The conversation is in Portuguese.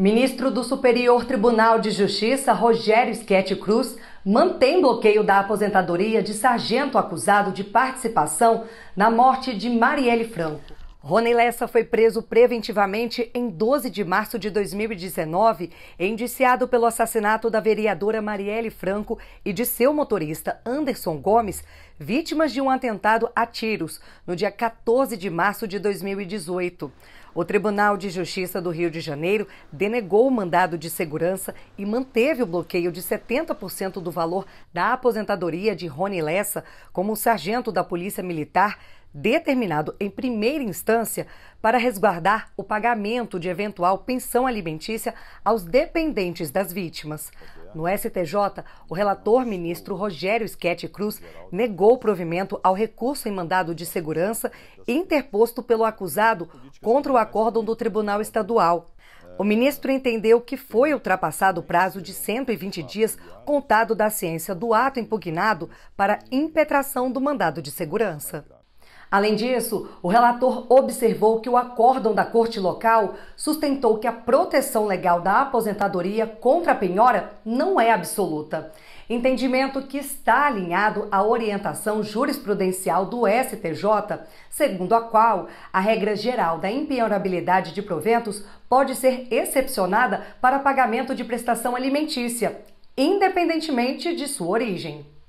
Ministro do Superior Tribunal de Justiça, Rogério Schetti Cruz, mantém bloqueio da aposentadoria de sargento acusado de participação na morte de Marielle Franco. Rony Lessa foi preso preventivamente em 12 de março de 2019, indiciado pelo assassinato da vereadora Marielle Franco e de seu motorista Anderson Gomes, vítimas de um atentado a tiros, no dia 14 de março de 2018. O Tribunal de Justiça do Rio de Janeiro denegou o mandado de segurança e manteve o bloqueio de 70% do valor da aposentadoria de Rony Lessa como sargento da Polícia Militar determinado em primeira instância para resguardar o pagamento de eventual pensão alimentícia aos dependentes das vítimas. No STJ, o relator ministro Rogério Schetti Cruz negou provimento ao recurso em mandado de segurança interposto pelo acusado contra o acórdão do Tribunal Estadual. O ministro entendeu que foi ultrapassado o prazo de 120 dias contado da ciência do ato impugnado para impetração do mandado de segurança. Além disso, o relator observou que o acórdão da corte local sustentou que a proteção legal da aposentadoria contra a penhora não é absoluta. Entendimento que está alinhado à orientação jurisprudencial do STJ, segundo a qual a regra geral da impenhorabilidade de proventos pode ser excepcionada para pagamento de prestação alimentícia, independentemente de sua origem.